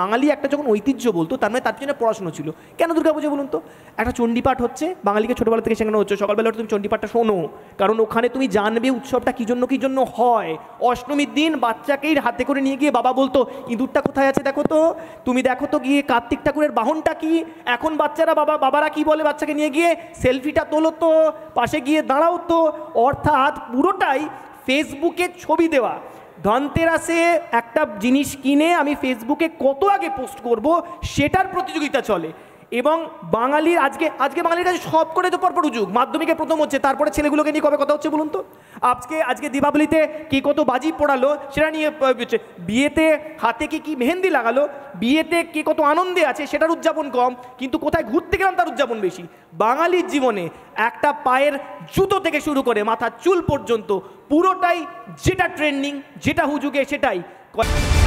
বাঙালি একটা যখন ঐতিহ্য বলতো তার মানে তার পিছনে পড়াশুনো ছিল কেন দুর্গাপুজো বলুন তো একটা চণ্ডীপাঠ হচ্ছে বাঙালিকে ছোটোবেলা থেকে শেখানো হচ্ছে সকালবেলা তুমি চণ্ডীপাঠটা শোনো কারণ ওখানে তুমি জানবে উৎসবটা কী জন্য কী জন্য হয় অষ্টমীর দিন বাচ্চাকেই হাতে করে নিয়ে গিয়ে বাবা বলতো ইঁদুরটা কোথায় আছে দেখো তো তুমি দেখো তো গিয়ে কার্তিক ঠাকুরের বাহনটা কি এখন বাচ্চারা বাবা বাবারা কি বলে বাচ্চাকে নিয়ে গিয়ে সেলফিটা তোলো তো পাশে গিয়ে দাঁড়াও তো অর্থাৎ পুরোটাই ফেসবুকে ছবি দেওয়া ধনতেরাসে একটা জিনিস কিনে আমি ফেসবুকে কত আগে পোস্ট করব সেটার প্রতিযোগিতা চলে এবং বাঙালির আজকে আজকে বাঙালির কাছে সব করে তো পরপর উজুক মাধ্যমিকে প্রথম হচ্ছে তারপরে ছেলেগুলোকে নিয়ে কবে কথা হচ্ছে বলুন তো আজকে আজকে দীপাবলিতে কি কত বাজি পড়ালো সেটা নিয়ে বিয়েতে হাতে কি কি মেহেন্দি লাগালো বিয়েতে কে কত আনন্দে আছে সেটার উদযাপন কম কিন্তু কোথায় ঘুরতে গেলাম তার উদযাপন বেশি বাঙালির জীবনে একটা পায়ের জুতো থেকে শুরু করে মাথার চুল পর্যন্ত পুরোটাই যেটা ট্রেন্ডিং যেটা হুজুগে সেটাই